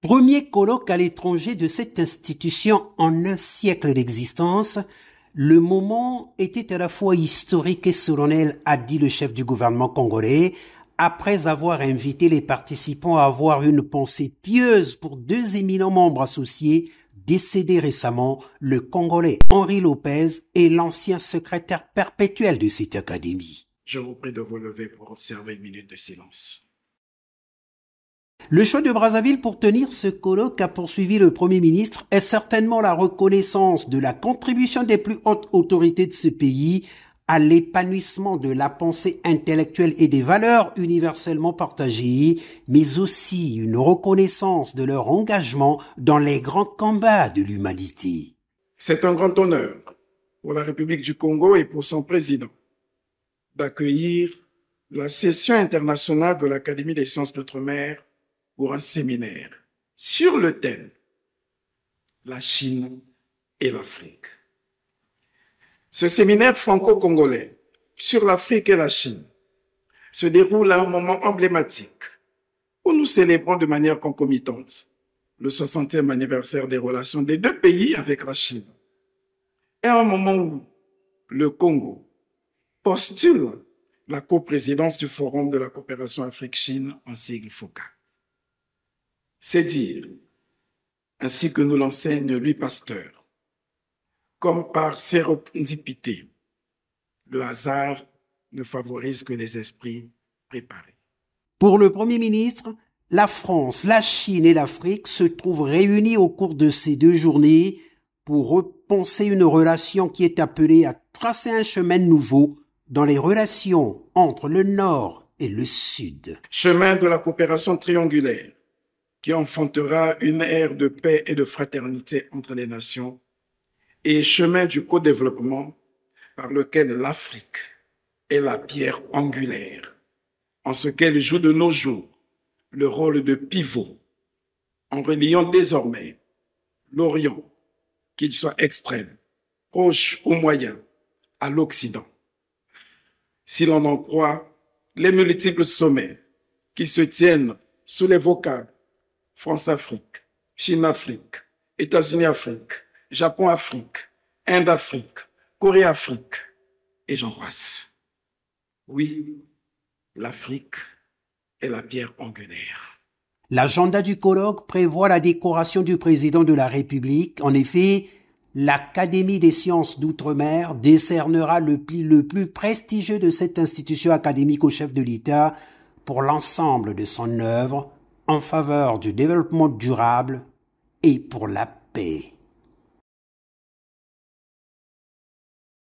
Premier colloque à l'étranger de cette institution en un siècle d'existence, le moment était à la fois historique et solennel, a dit le chef du gouvernement congolais, après avoir invité les participants à avoir une pensée pieuse pour deux éminents membres associés décédés récemment, le Congolais Henri Lopez et l'ancien secrétaire perpétuel de cette académie. Je vous prie de vous lever pour observer une minute de silence. Le choix de Brazzaville pour tenir ce colloque a poursuivi le Premier ministre est certainement la reconnaissance de la contribution des plus hautes autorités de ce pays à l'épanouissement de la pensée intellectuelle et des valeurs universellement partagées, mais aussi une reconnaissance de leur engagement dans les grands combats de l'humanité. C'est un grand honneur pour la République du Congo et pour son président d'accueillir la session internationale de l'Académie des sciences d'outre-mer pour un séminaire sur le thème La Chine et l'Afrique. Ce séminaire franco-congolais sur l'Afrique et la Chine se déroule à un moment emblématique où nous célébrons de manière concomitante le 60e anniversaire des relations des deux pays avec la Chine. Et un moment où le Congo postule la coprésidence du Forum de la coopération Afrique-Chine en sigle FOCAC. C'est dire, ainsi que nous l'enseigne lui Pasteur, comme par sérendipité, le hasard ne favorise que les esprits préparés. Pour le Premier ministre, la France, la Chine et l'Afrique se trouvent réunis au cours de ces deux journées pour repenser une relation qui est appelée à tracer un chemin nouveau dans les relations entre le Nord et le Sud. Chemin de la coopération triangulaire qui enfantera une ère de paix et de fraternité entre les nations et chemin du co-développement par lequel l'Afrique est la pierre angulaire, en ce qu'elle joue de nos jours le rôle de pivot, en reliant désormais l'Orient, qu'il soit extrême, proche ou moyen, à l'Occident. Si l'on en croit les multiples sommets qui se tiennent sous les vocables France-Afrique, Chine-Afrique, États-Unis-Afrique, Japon-Afrique, Inde-Afrique, Corée-Afrique, et j'embrasse. Oui, l'Afrique est la pierre angulaire. L'agenda du colloque prévoit la décoration du président de la République. En effet, l'Académie des sciences d'outre-mer décernera le prix le plus prestigieux de cette institution académique au chef de l'État pour l'ensemble de son œuvre en faveur du développement durable et pour la paix.